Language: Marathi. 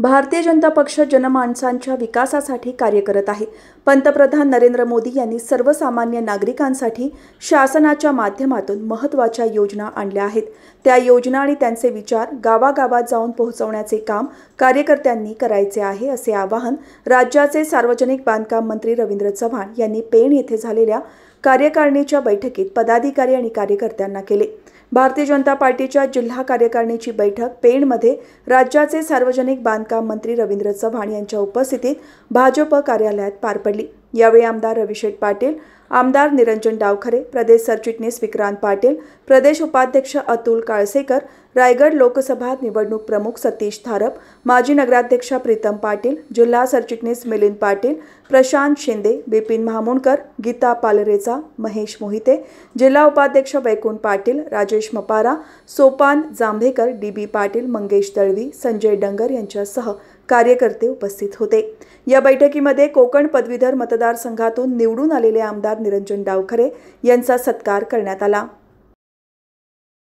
भारतीय जनता पक्ष जनमानसांच्या विकासासाठी कार्य करत आहे पंतप्रधान नरेंद्र मोदी यांनी सर्वसामान्य नागरिकांसाठी शासनाच्या माध्यमातून महत्त्वाच्या योजना आणल्या आहेत त्या योजना आणि त्यांचे विचार गावागावात जाऊन पोहोचवण्याचे काम कार्यकर्त्यांनी करायचे आहे असे आवाहन राज्याचे सार्वजनिक बांधकाम मंत्री रवींद्र चव्हाण यांनी पेण येथे झालेल्या कार्यकारिणीच्या बैठकीत पदाधिकारी आणि कार्यकर्त्यांना केले भारतीय जनता पार्टीच्या जिल्हा कार्यकारिणीची बैठक पेणमध्ये राज्याचे सार्वजनिक बांधकाम मंत्री रवींद्र चव्हाण यांच्या उपस्थितीत भाजप कार्यालयात पार पडली यावेळी आमदार रविशेठ पाटील आमदार निरंजन डावखरे प्रदेश सरचिटणीस विक्रांत पाटील प्रदेश उपाध्यक्ष अतुल काळसेकर रायगड लोकसभा निवडणूक प्रमुख सतीश थारप माजी नगराध्यक्ष प्रीतम पाटील जिल्हा सरचिटणीस मिलिंद पाटील प्रशांत शिंदे बिपिन महामुणकर गीता पालरेचा महेश मोहिते जिल्हा उपाध्यक्ष वैकुंठ पाटील राजेश मपारा सोपान जांभेकर डी बी पाटील मंगेश दळवी संजय डंगर यांच्यासह कार्यकर्ते उपस्थित होते या बैठकीमध्ये कोकण पदवीधर मतदारसंघातून निवडून आलेले आमदार निरंजन डावखरे यांचा सत्कार करण्यात आला